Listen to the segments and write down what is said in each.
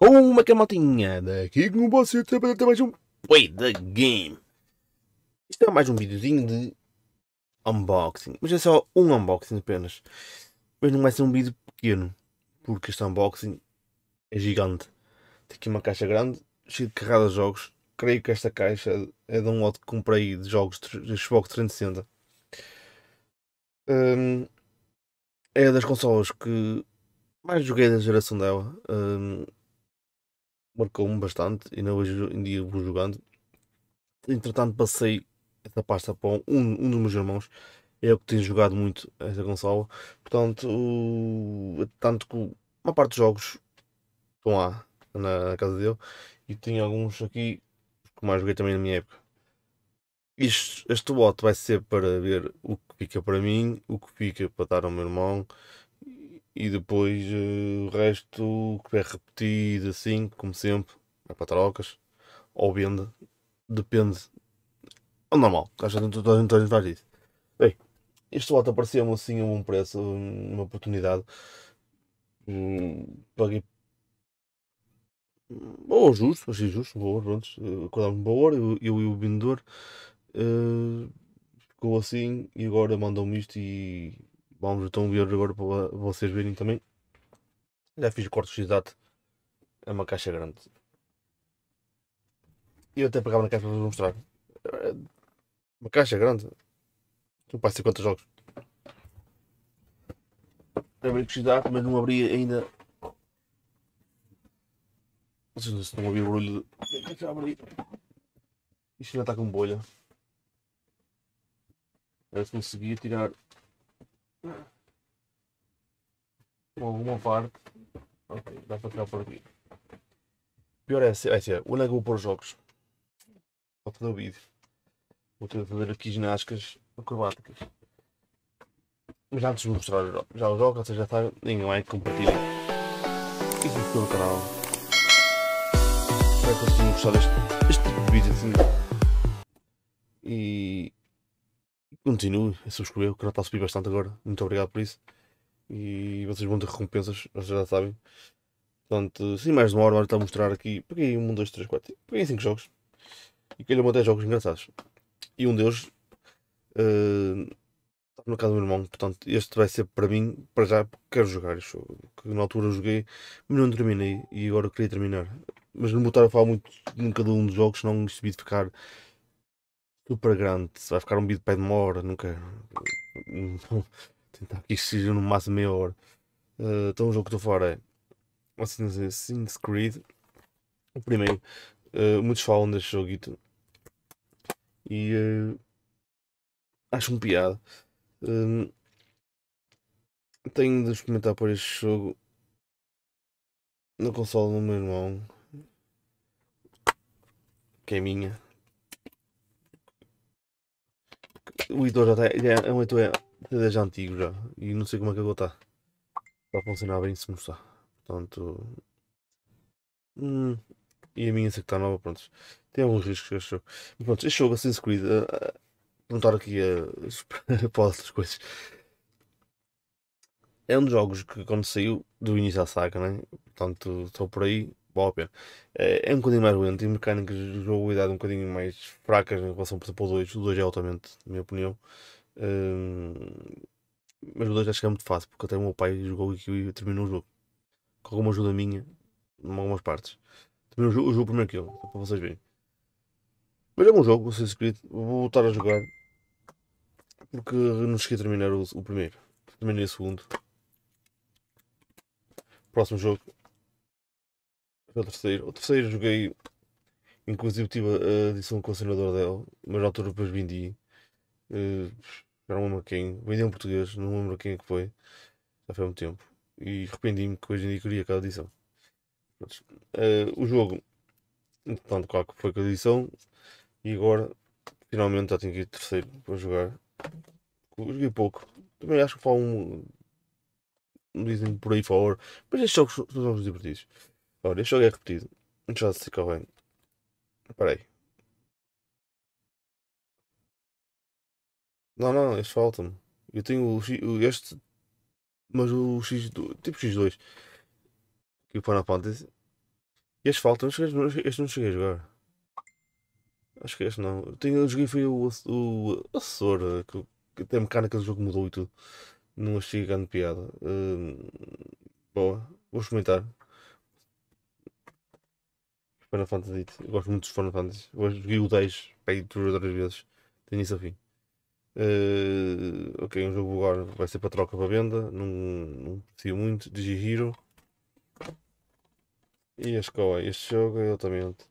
Como é que é, motinhada? Aqui com você também tem mais um Play the Game. Isto é mais um videozinho de unboxing. Mas é só um unboxing apenas. Mas não vai ser um vídeo pequeno. Porque este unboxing é gigante. Tem aqui uma caixa grande, cheia de carradas de jogos. Creio que esta caixa é de um lote que comprei de jogos de Xbox 360. Hum, é das consolas que mais joguei da geração dela. Hum, marcou-me bastante, e ainda hoje em dia vou jogando. Entretanto, passei essa pasta para um, um dos meus irmãos, é o que tem jogado muito essa consola. Portanto, o, eh, tanto que uma parte dos jogos estão lá na, na casa dele e tenho alguns aqui que mais joguei também na minha época. Isto, este bot vai ser para ver o que fica para mim, o que fica para dar ao meu irmão e depois uh, o resto que é repetido assim, como sempre, é para trocas ou venda, depende. É normal, acho que toda a gente faz isso. Bem, este lote apareceu-me assim a um preço, uma oportunidade. Hum, paguei ou justo, achei justo, um pronto, eh, acordámos um hora, eu, eu e o vendedor, uh, ficou assim, e agora mandou me isto e vamos então ver agora para vocês verem também. Já fiz cortes de idade. É uma caixa grande. E eu até pegava na caixa para vos mostrar. Uma caixa grande. Não passa quantos jogos. Abri curiosidade, mas não abri ainda. Vocês não estão a ouvir o barulho de. Isto já está com bolha. Parece conseguir tirar Alguma parte. Ok, dá para tirar por aqui. Pior é ser, é ser onde é que vou pôr os jogos? Vou fazer o vídeo. Vou ter de fazer aqui ginásticas acrobáticas. Mas antes de mostrar já jogo jogos, vocês já está ninguém mais que compartilhem. E inscreve no é canal. Espero que vocês tenham gostado deste, deste tipo de vídeo assim. E Continue a subscrever, o canal está a subir bastante agora. Muito obrigado por isso. E vocês vão ter recompensas, vocês já sabem. Portanto, sem mais demora, agora está a mostrar aqui. Peguei um dois três quatro Peguei cinco jogos. E calhou-me até jogos engraçados. E um deles. Uh, no caso do meu irmão, portanto, este vai ser para mim, para já, porque quero jogar este jogo. Que na altura eu joguei, mas não terminei e agora queria terminar. Mas não vou estar a falar muito em cada um dos jogos, senão isto de ficar super grande, vai ficar um vídeo pé de uma hora, nunca. Tentar que isto seja no máximo meia hora. Uh, então o jogo que estou fora é Assassin's Creed. O primeiro. Uh, muitos falam deste jogo E uh, acho um piada. Uh, tenho de experimentar por este jogo na console do meu irmão. Que é minha. O editor já está. É, um editor é, já antigo já. E não sei como é que ele está. Está a funcionar bem se mostrar. Portanto. Hum, e a minha sei que está nova, pronto. Tem alguns riscos este jogo. Mas pronto, este jogo assim Creed. Uh, eh, perguntar eh, aqui uh, as coisas. É um dos jogos que quando saiu do início da saga, né? Portanto, estou por aí própria. Eh, é, um bocadinho mais lento, tem mecânicas de jogabilidade um bocadinho mais fracas em relação, por exemplo, ao 2. O 2 é altamente, na minha opinião. Eh, mas o 2 acho que é muito fácil, porque até o meu pai jogou e terminou o jogo. Com alguma ajuda minha, em algumas partes. Terminou o jogo, o jogo primeiro que eu, para vocês verem. Mas é um jogo, o Assassin's Vou voltar a jogar. Porque não cheguei a terminar o, o primeiro. Terminei o segundo. Próximo jogo. Foi o terceiro. O terceiro joguei. Inclusive tive a edição com o senador dela, mas na altura depois vendi. Uh, era uma quem. Vendi em português, não lembro quem é que foi. Já foi há muito tempo. E arrependi-me que hoje em dia queria aquela edição. Uh, o jogo, portanto, claro que foi com a edição. E agora, finalmente, já tenho que ir terceiro para jogar. joguei pouco. Também acho que foi um. Dizem por aí fora. Mas estes jogos são jogos divertidos. Ora, este jogo é repetido. Já se qual bem. Espera aí. Não, não, este falta-me. Eu tenho o, o este, mas o X, tipo X2. Que o pôr na Este falta, não este não cheguei a jogar. Acho que este não. Eu, tenho, eu joguei foi o, o, o Assessor, que, tem até a mecânica do jogo mudou e tudo. Não achei grande piada. Hum, boa, vou experimentar. Final Fantasy. Eu gosto muito dos Final Fantasy. Hoje vi o 10, peguei duas ou três vezes. Tenho isso a fim. Uh, ok, um jogo agora vai ser para troca para venda. Não, não muito. Digihiro. E a escola. Este jogo é altamente.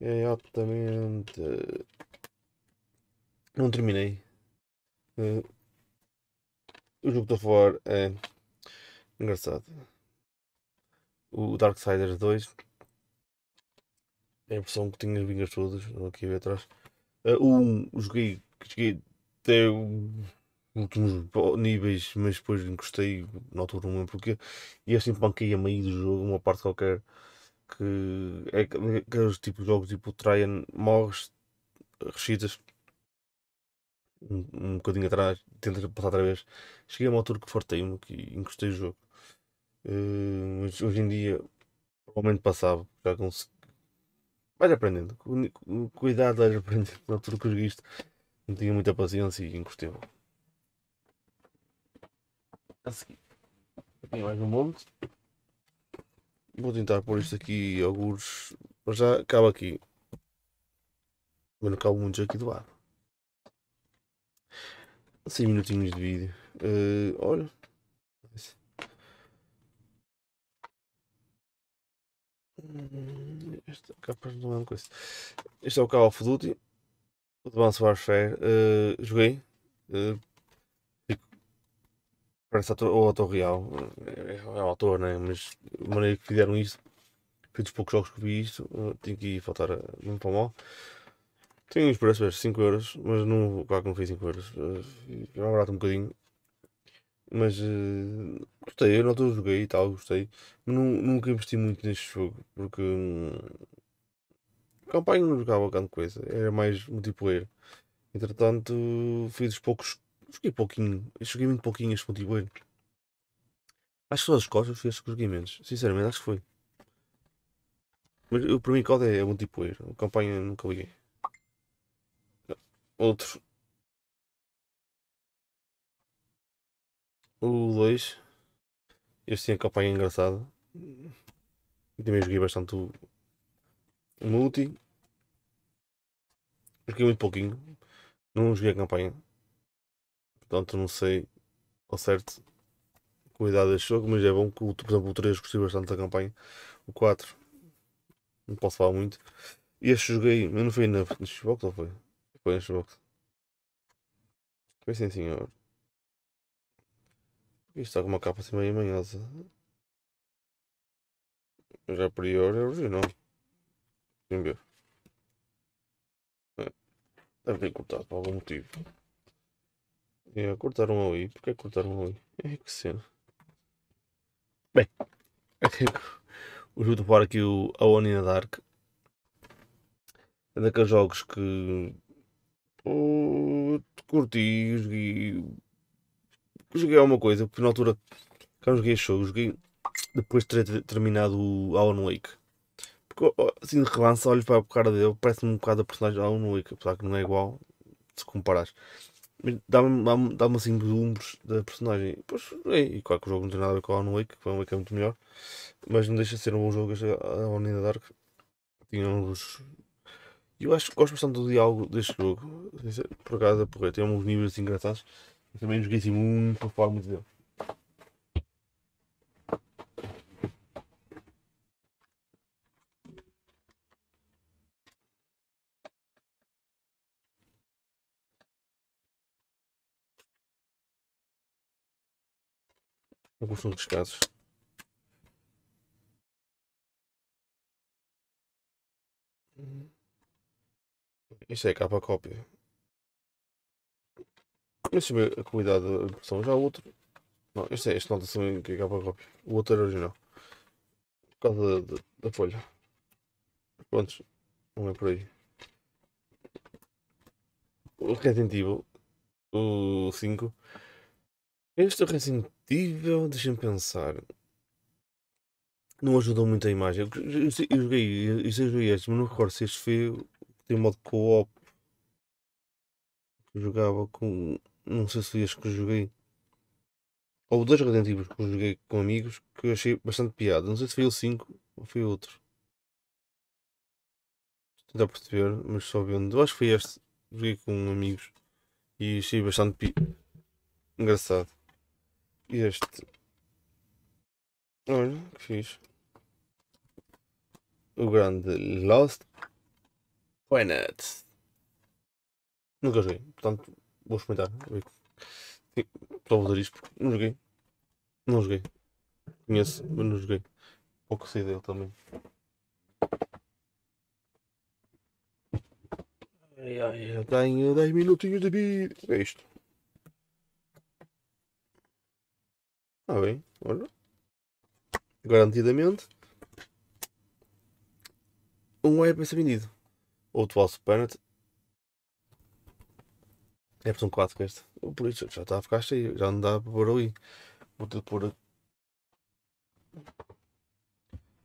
É altamente. Não terminei. Uh, o jogo que estou a falar é engraçado. O Darksiders 2 é a impressão que tinha as vingas todas, aqui atrás. Uh, um, joguei, joguei até últimos níveis, mas depois encostei, na altura não lembro porquê, e assim banquei a meio do jogo, uma parte qualquer, que é aqueles tipos de jogos tipo Traian, morres, rechitas um, um bocadinho atrás, tentas passar outra vez. Cheguei a uma altura que fortei me que encostei o jogo. Uh, mas hoje em dia, provavelmente passava, já consegui vais aprendendo. Cuidado, vais aprendendo. Na altura que eu isto, não tinha muita paciência e encostei -o. A seguir, aqui mais um monte. Vou tentar pôr isto aqui alguns. Mas já acaba aqui. Mas não muito muitos aqui do lado. 100 minutinhos de vídeo. Uh, olha, Hum, este, capaz, não é uma coisa. este é o Call of Duty, o Advanced Warfare. Uh, joguei. Uh, parece ator, ou ator real. Eh, é, é um autor, né? mas a maneira que fizeram isto. Foi dos poucos jogos que vi isto. Uh, tenho que ir faltar a, muito para mal. Tenho uns preços, 5€, mas não, claro que não foi 5€. Uh, um barato um bocadinho. Mas uh, gostei, eu na altura joguei e tal, gostei. Mas não, nunca investi muito neste jogo, porque hum, campanha não jogava grande coisa, era mais multiplayer. Entretanto, fui dos poucos, joguei pouquinho, joguei muito pouquinho este multiplayer. Acho que só as costas fui que joguei menos, sinceramente, acho que foi. Mas o para mim, COD é multiplayer, campanha nunca liguei. Outro, O 2. eu sim a campanha é engraçada. Também joguei bastante o, o multi. Joguei muito pouquinho. Não joguei a campanha. Portanto não sei ao certo qualidade deste jogo, mas é bom que, por exemplo, o 3 gostei bastante da campanha. O 4 não posso falar muito. Este joguei, não foi na, Xbox ou foi? Foi na Xbox. Foi sim senhor. Isto está com uma capa assim meio manhosa. Mas a priori é original. Vamos ver. É. Deve ter cortado por algum motivo. É, cortaram ali. Porquê cortaram ali? É que cena. Bem, os vou topar aqui o Aoni na Dark. É daqueles jogos que. Oh, curti e joguei alguma coisa, porque na altura quando joguei este jogo, joguei depois de ter terminado o Alan Wake. Porque assim de relance, olho para a cara dele, parece-me um bocado a personagem de Alan Wake, apesar que não é igual se comparares. Mas dá-me dá -me, dá assim da personagem. Pois, e, é, e claro que o jogo não tem nada a ver com Alan Wake, que Alan Wake é muito melhor, mas não deixa de ser um bom jogo. Este Alan in the Dark tinha uns. Eu acho que gosto bastante do diálogo deste jogo, por acaso, porque tem uns níveis assim, engraçados eu também joguei assim muito de dele. Alguns são descasos. Isso é capa cópia eu ver a qualidade da impressão. Já o outro. Não, este é este, não tem é que acaba cópia. O outro era original. Por causa da, da, da folha. Prontos, não é por aí. O Resident Evil, o 5. Este Resident Evil, deixem-me pensar. Não ajudou muito a imagem. Eu, eu joguei, eu, eu joguei este, mas não recordo se este foi. Tem um modo co-op. Jogava com não sei se foi este que joguei. Ou dois Resident Evil que joguei com amigos que eu achei bastante piada. Não sei se foi o 5 ou foi outro. dá para tentar perceber, mas só vendo. Eu acho que foi este. Joguei com amigos e achei bastante pi... engraçado. e Este. Olha, que fixe. O grande Lost Planet. Nunca joguei, portanto Vou experimentar. Estou a usar isto porque não joguei. Não joguei. Conheço, mas não joguei. Pouco sei dele também. Ai, ai, eu tenho 10 minutinhos de vídeo. É isto. ah, bem, olha. Garantidamente. Um é para ser vendido. Outro Alce Planet é por um 4 que este. Por isso já está a ficar cheio, já não dá para pôr ali. Vou ter de pôr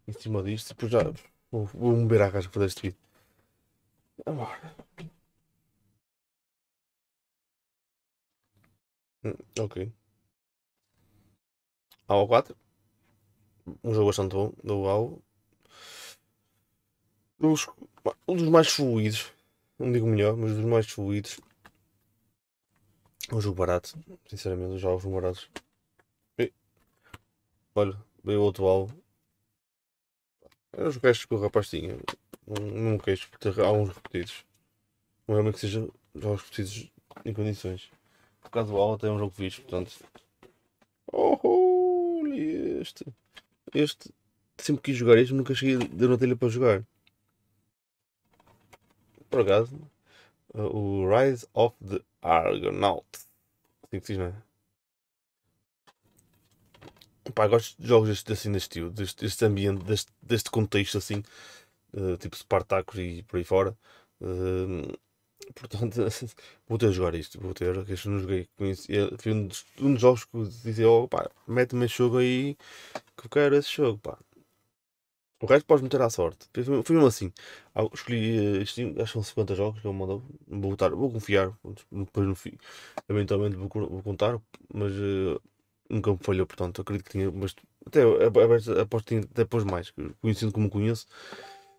em cima disto e depois já vou, vou mover a casa para fazer este vídeo. Agora. Hum, ok. AO 4. Um jogo bastante bom do AO. Um dos mais fluidos. Não digo melhor, mas dos mais fluidos um jogo barato. Sinceramente, os jogos baratos. E, olha, veio outro alvo. Era é os restos que o rapaz tinha. Não, queixo porque há alguns repetidos. Não é mesmo que seja jogos repetidos em condições. Por causa do alvo até é um jogo visto, portanto. Oh, este. Este. Sempre quis jogar este, nunca cheguei a dar uma telha para jogar. Por acaso, Uh, o Rise of the Argonauts. Assim que se diz, não é? Pá, gosto de jogos deste, assim deste estilo, deste, deste ambiente, deste, deste contexto assim, uh, tipo Spartacus e por aí fora. Uh, portanto, vou ter a jogar isto, vou ter, que este não joguei. Conheci, uh, foi um dos, um dos jogos que eu dizia, oh pá, mete-me esse jogo aí que eu quero esse jogo, pá. O resto podes meter à sorte. Foi mesmo assim. Escolhi, eh, acho que são 50 jogos que eu mandou. Vou, botar, vou confiar. Depois, no fim, eventualmente, vou, vou contar. Mas uh, nunca me falhou, portanto, acredito que tinha. Mas até aposto que tinha depois mais. Conhecendo como conheço.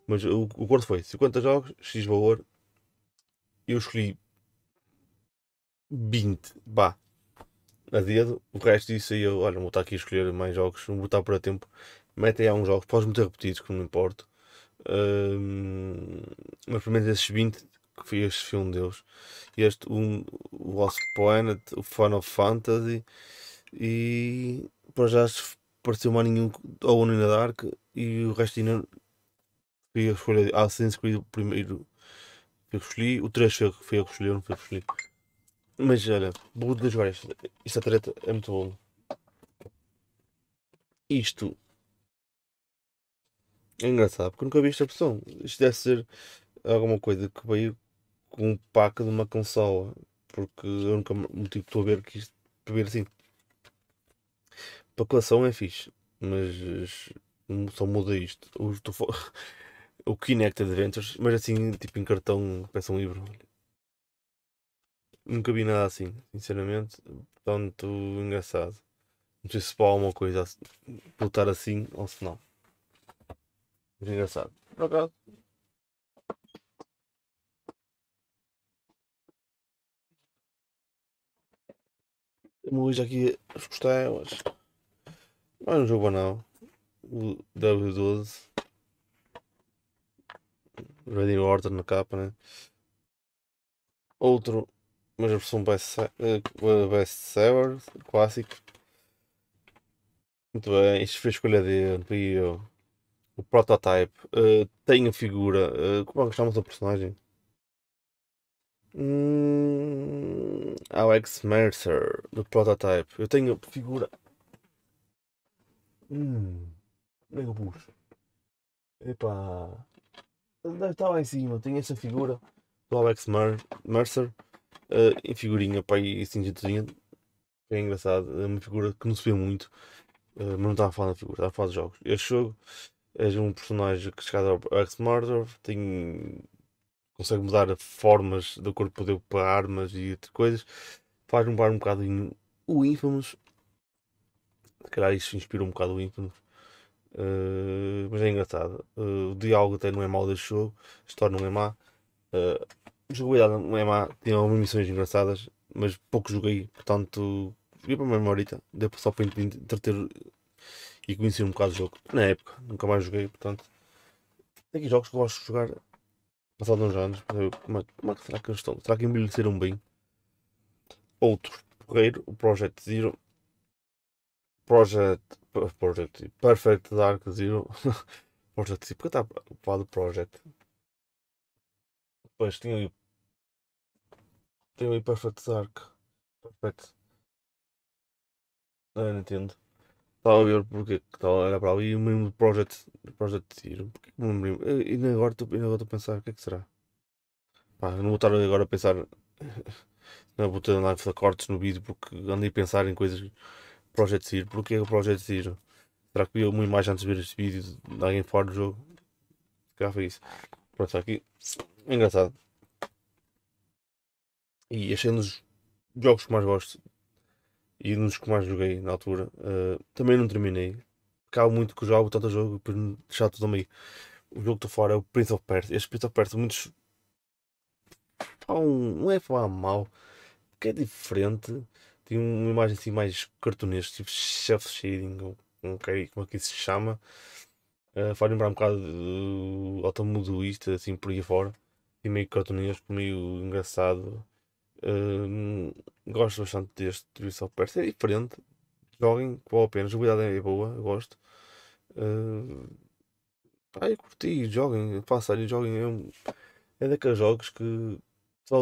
Mas o, corte acordo foi 50 jogos, X valor. Eu escolhi 20. Bah a dedo, o resto disso aí eu, olha, vou estar aqui a escolher mais jogos, vou botar para tempo metem a alguns jogos, pode muito repetidos, que não importa. Uh, mas pelo menos esses 20 que fiz este filme deles. Este, um, o Lost Planet, o Final Fantasy e para já pareceu mais nenhum ou One in the Dark e o resto ainda fui a escolha de Assassin's Creed o primeiro que eu escolhi, o 3 foi que eu escolhi, não foi que escolhi. Mas olha, burro de jogar isto. Esta treta é muito boa. Isto é engraçado, porque nunca vi esta opção. Isto deve ser alguma coisa que veio com um pack de uma consola. Porque eu nunca tipo, estou a ver que isto primeiro assim. Para coleção é fixe, mas só muda isto. O, o Kinect Adventures, mas assim, tipo em cartão, peça um livro. Nunca vi nada assim, sinceramente. Portanto, engraçado. Não sei se pode alguma coisa botar assim ou se não. Muito engraçado. Por acaso. Temos hoje aqui as costelas. Mas não jogo não. O W12. Ready Order na capa, né? Outro, mas a versão best, eh, best Seller, clássico. Muito bem, isto foi a escolha dele, fui eu o prototype uh, tem a figura. Uh, como é que chama o personagem? Hum, Alex Mercer do prototype. Eu tenho a figura. Hum, como e que Epá, deve estar lá em cima. Tenho essa figura do Alex Mer Mercer uh, em figurinha, pá, e cingidinha. Assim, é engraçado, é uma figura que não se vê muito, uh, mas não estava a falar da figura, estava a falar dos jogos. Este jogo És um personagem que chegado ao Axe murder tem... consegue mudar formas do corpo dele para armas e outras coisas. Faz um bar um bocadinho o Infamous. Se calhar isso inspira um bocado o Infamous. Uh, mas é engraçado. Uh, o diálogo até não é mau deste jogo, a história não é má. Uh, a jogabilidade não é má, tem algumas missões engraçadas, mas pouco joguei, portanto, ia para a memória. Tá? deu só para entreter e conheci um bocado o jogo na época, nunca mais joguei, portanto. Tem aqui jogos que eu gosto de jogar passado uns anos, como, como é que será que eles estão? Será que envelheceram bem? Outro, porreiro, o Project Zero. Project. Project Perfect Dark Zero. Project Zero, porque está ocupado do Project. Depois tinha aí. Tem aí Perfect Dark. Perfect. Não, é, não entendo. Estava a ver porque é estava a olhar para ali e o mesmo do Project, Project Zero. Porque me lembro, e eh, agora estou a pensar, o que é que será? Pá, não vou estar agora a pensar na botão live de cortes no vídeo porque andei a pensar em coisas. Project Zero, porque é o Project Zero? Será que vi muito mais antes de ver este vídeo de alguém fora do jogo? Já foi é isso. Pronto, está aqui. Engraçado. E achei um dos jogos que mais gosto e nos que mais joguei na altura. Uh, também não terminei. Acabo muito que o jogo tanto jogo para deixar tudo meio. O jogo que estou fora é o Prince of Persia. Este Prince of Persia, muitos. Pá, um, não é falar mal, que é diferente. Tem uma imagem assim mais cartunesca, tipo chef shading, ou não sei é como é que isso se chama. Uh, faz lembrar um bocado do automobilista, assim por aí fora. E assim, meio cartunesco, meio engraçado. Um, gosto bastante deste Prince of É diferente. Joguem, vale a pena. A jogabilidade é boa, eu gosto. Uh, ah, curti, joguem, façam e joguem. É, um, é daqueles jogos que só,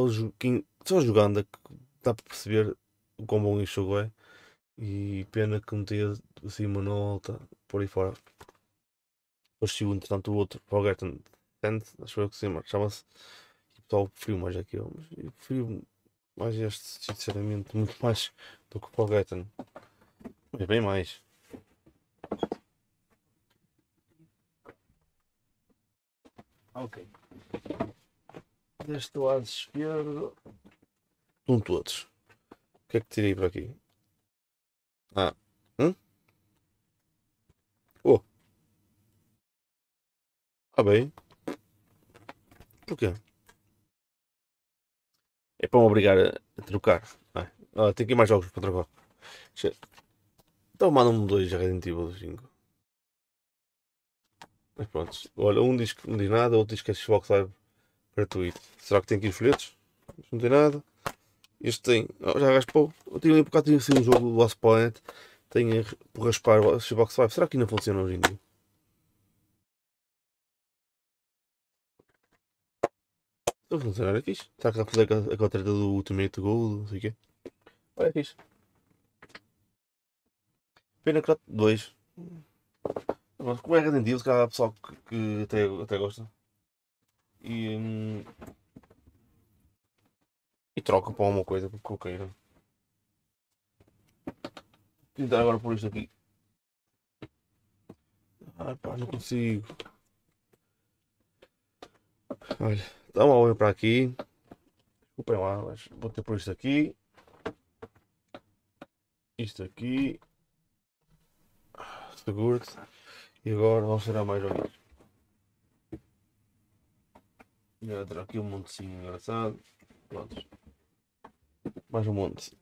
só jogando é dá para perceber o quão bom o jogo é. E pena que não tenha assim uma nota por aí fora. Depois sigo, entretanto, o outro, Forgotten Sand, acho que eu que sim, chama-se. E o pessoal preferiu mais aquele, mas eu prefiro mas este, sinceramente, muito mais do que o Paul É bem mais. Ah, ok. Deste lado esquerdo. um todos. O que é que tirei para aqui? Ah. Hum? Oh. Ah, bem. Porquê? para me obrigar a trocar. Ah, ah, tem aqui mais jogos para trocar. Então mandam-me dois Resident Evil 5. Mas pronto, olha, um diz que não diz nada, outro diz que é Xbox Live gratuito. Será que tem aqui os folhetos? Não tem nada. Este tem. Oh, já raspou. Eu tinha um bocado tinha sido um jogo do Lost Planet. Tenho por raspar o Xbox Live. Será que ainda funciona hoje em dia? O funcionário é fixe. Está a fazer a contrata do Ultimate Gold, não sei o quê. Olha, é fixe. Penacrot 2. Agora, como é Resident Evil, se calhar há pessoal que, que até, até gosta. E. Hum, e troca para alguma coisa, que eu queira. Vou tentar agora por isto aqui. Ai pá, não consigo. Olha. Dá uma olhada para aqui. Desculpem lá, mas vou ter por isto aqui. Isto aqui. seguro E agora não será mais ou menos. terá aqui um montezinho engraçado. Pronto. Mais um monte.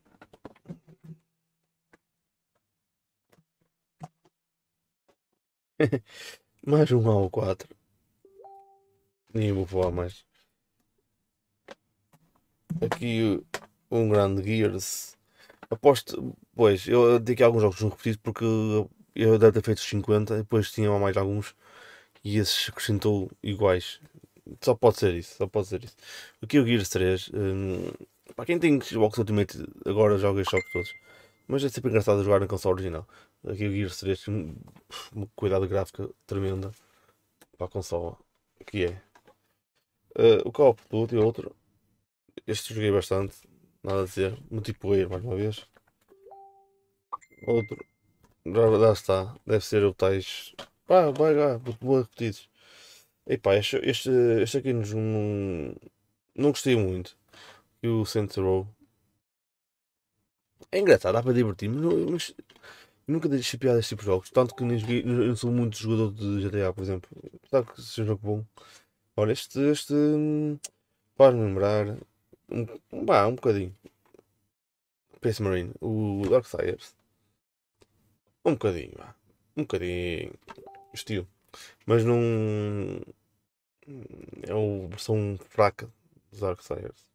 mais um ao quatro, Nem vou voar mais. Aqui um grande Gears. Aposto, pois, eu dei aqui alguns jogos não repetidos porque eu deve ter feito 50, depois tinha mais alguns e esses acrescentou iguais. Só pode ser isso, só pode ser isso. Aqui é o Gears 3, hum, para quem tem Xbox Ultimate agora joga só jogos todos, mas é sempre engraçado jogar na console original. Aqui o Gears 3 tem uma cuidado gráfica tremenda para a console, que é. Uh, o copo do outro e outro este joguei bastante, nada a dizer. Multiplayer, mais uma vez. Outro. Lá está, deve ser o tais. Pá, vai lá, boa repetidos. E pá, este, este, este aqui nos, não, não gostei muito. E o Center Row. É engraçado, dá para divertir, me mas nunca deixei piada este tipo de jogos. Tanto que nem não sou muito jogador de GTA, por exemplo. Apesar que seja um jogo bom. Olha, este, este para hum, me lembrar um, um, bah, um bocadinho. Space Marine, o Darksiders. Um bocadinho, vá Um bocadinho. Estilo. Mas não. É uma versão fraca dos Darksiders.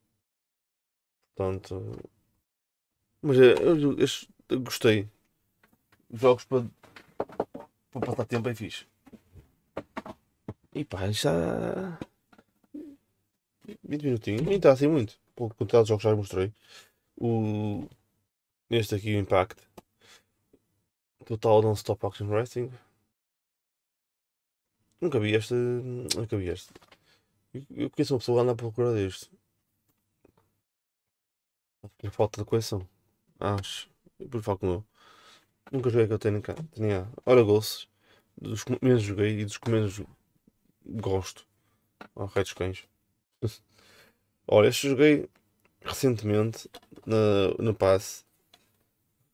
Portanto. Mas eu, eu, eu, eu gostei. Jogos para, para passar tempo é fixe. E pá, já. 20 minutinhos, não está assim muito pela quantidade de jogos que já mostrei. O, este aqui, o Impact. Total Non-Stop Action Wrestling. Nunca vi este. Nunca vi este. Eu conheço uma pessoa que anda à procura deste. Por falta de coleção. Acho. Por falar com eu. Nunca joguei que eu tenho cá. Tinha hora gols. Dos que menos joguei e dos que menos gosto. Ao rei dos cães. Olha, este joguei recentemente na, no passe.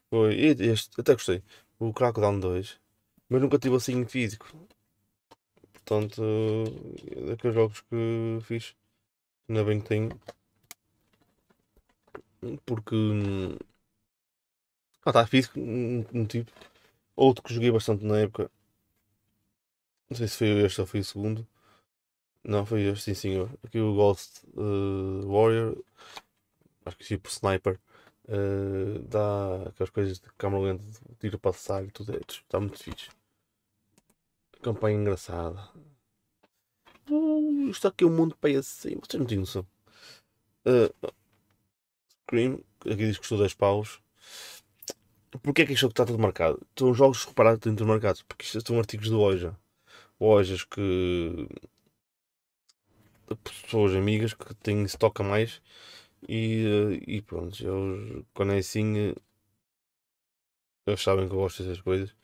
Foi este, até gostei. O Crackdown 2. Mas nunca tive assim em físico. Portanto, é daqueles jogos que fiz. Ainda bem que tenho. Porque. Ah, hum, está físico, um, um tipo. Outro que joguei bastante na época. Não sei se foi este ou foi o segundo não, foi este, sim senhor. Aqui o Ghost uh, Warrior, acho que tipo Sniper, uh, dá aquelas coisas de câmera lenta, tiro para e tudo é, está muito fixe. Campanha engraçada. Uh, isto aqui é um mundo para assim, vocês não têm noção. Uh, Scream, aqui diz que custou 10 paus. Porquê é que isto está tudo marcado? São jogos reparados dentro do mercado porque isto são artigos de loja. Lojas que pessoas amigas que têm se toca mais e, eh, e pronto, eles, quando é assim eles sabem que eu gosto dessas coisas.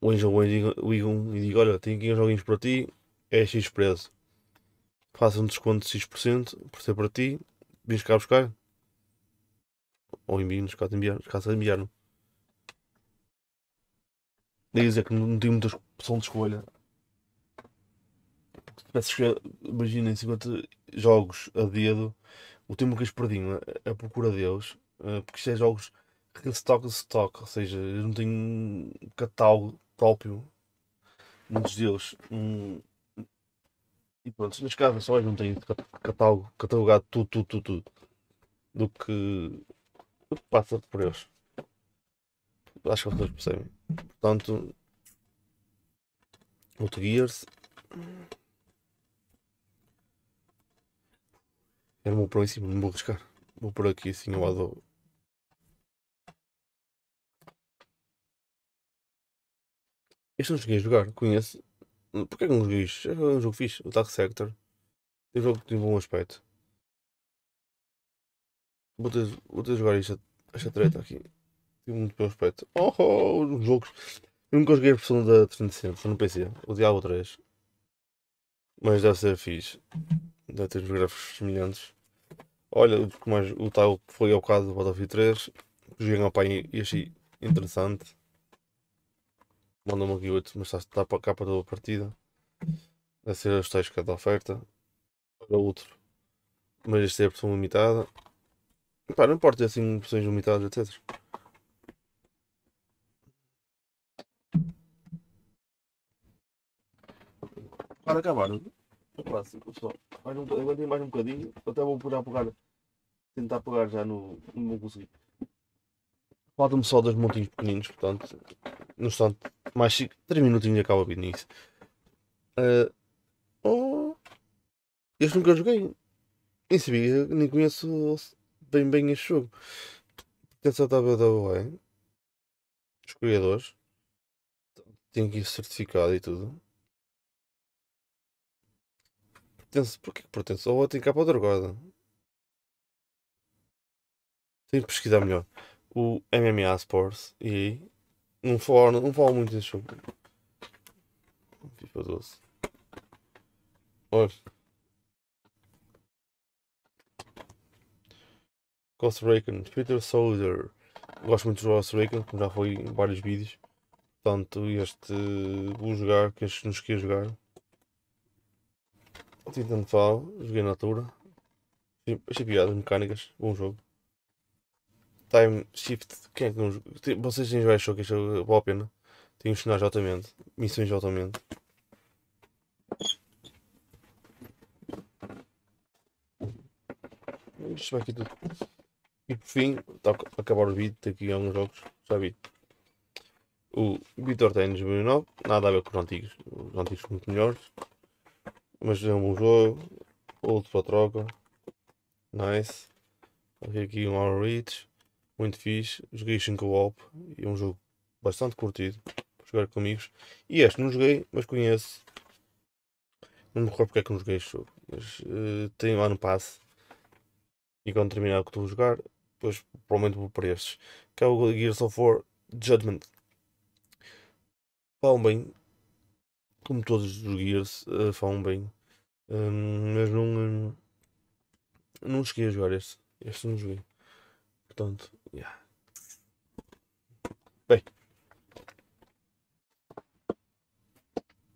O Angel ligam e digo, olha, tenho aqui uns joguinhos para ti, é X preço. Faça um desconto de X% por ser para ti, vens cá buscar. Ou envio-nos cá de enviar, cá de enviar. Dizer é que não tenho muita opção de escolha. Porque se tivesse chegado, imaginem, 50 jogos a dedo, o tempo que eles perdiam a, a procura deles, eh, porque isto é jogos se stock, ou seja, eles não têm um catálogo próprio, muitos deles. Um, e pronto, neste caso, só eles não têm catálogo, catalogado tudo, tudo, tudo, tudo do que, do que passa por eles. Acho que vocês percebem. Portanto, outro Gears. Eu não vou pôr em cima, não vou arriscar. Vou por aqui assim ao lado. Este não cheguei a jogar, conheço. Porquê que não joguei isto? É um jogo fixe, o Dark Sector. É um jogo que tem um bom aspecto. Vou ter, vou ter de jogar isto, esta treta aqui. Tem muito bom aspecto. Oh, oh, jogos. Eu nunca joguei a versão da só no PC. O Diablo 3. Mas deve ser fixe. Deve ter os gráficos semelhantes. Olha, mas o tal que foi ao caso do Battlefield 3, joguei ao pai e achei interessante. Mandou-me aqui 8, mas está, para cá para toda a partida. Deve ser as 6 cada oferta. Para outro. Mas este é a pressão limitada. Pá, não importa ter é assim pressões limitadas, etc. Para acabar, o clássico pessoal. Mais um, aguentem mais um bocadinho. Até vou por apagar tentar pegar já no. no vou Falta-me só dois montinhos pequeninos, portanto, no instante, mais 3 minutinhos e acaba a vídeo nisso. Uh, ah, oh, este nunca joguei. Nem sabia, nem conheço bem bem este jogo. Pertence ao WWE. Os criadores. Tenho aqui certificado e tudo. Pertence, porquê que pertence? Ou oh, tem capa o dragão tenho que pesquisar melhor. O MMA Sports e não falo, não falo muito desse jogo. FIFA 12. Olha. Ghost Recon, Peter Soldier. Gosto muito de jogar Ghost Recon, como já foi em vários vídeos. Portanto, este vou jogar, que este nos quer jogar. Titanfall, assim joguei na altura. Achei piadas mecânicas, bom jogo. Time Shift. Quem é que não Vocês têm achou que isto vale a pena? Tem os sinais altamente. Missões altamente. Isto vai aqui tudo. E por fim, está a acabar o vídeo. Tem aqui alguns jogos. Já vi. O Vitor tem tá 2009. Nada a ver com os antigos. Os antigos são muito melhores. Mas é um bom jogo. Outro para troca. Nice. Aqui um Reach muito fixe. Joguei 5 op é um jogo bastante curtido para jogar com amigos. E este não joguei, mas conheço. Não me recordo porque é que não joguei este jogo, mas uh, lá no passe. E quando terminar o que estou a jogar, depois provavelmente vou para estes. Que é o Gears of War Judgment. Falam bem, como todos os Gears, uh, falam bem. Um, eh, mas não, um, não cheguei a jogar este. Este não joguei. Portanto, yeah. Bem.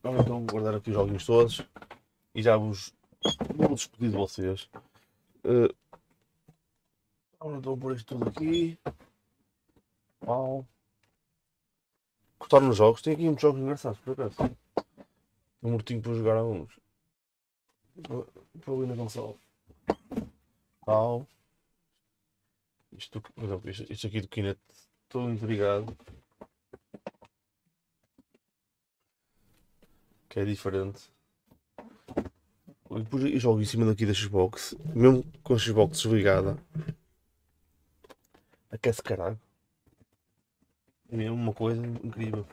Vamos então guardar aqui os joguinhos todos e já vos vou despedir de vocês. Uh, vamos então pôr isto tudo aqui. Pau. Cortar nos jogos. Tem aqui muitos jogos engraçados, por acaso. Um mortinho para jogar alguns. Para o Windows Pau. Isto, isto aqui do Kinect estou muito ligado. Que é diferente. Eu, eu jogo em cima daqui da Xbox, mesmo com a Xbox desligada. Aquece caralho. Mesmo uma coisa incrível.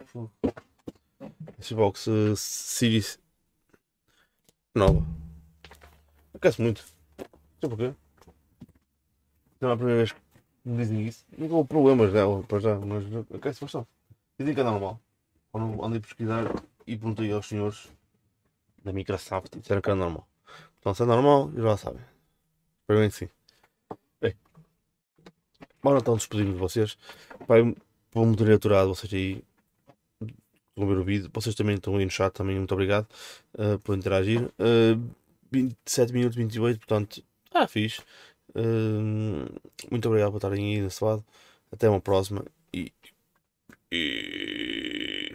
Xbox uh, Series nova. Aquece muito. Não sei porquê. Não é a primeira vez que dizem isso. Não houve problemas dela, para já, mas ok, se faz só. Dizem que é normal. Quando andei a pesquisar e perguntei aos senhores da Microsoft tipo, e disseram que era normal. Então se é normal, já sabem. Para mim sim. Bem, bora então despedir-me de vocês. vou para ter aturado vocês aí estão ver o vídeo. Vocês também estão aí no chat, também muito obrigado uh, por interagir. Uh, eh, 27 minutos 28, portanto, ah, fiz muito obrigado por estarem aí desse lado. Até uma próxima e. e...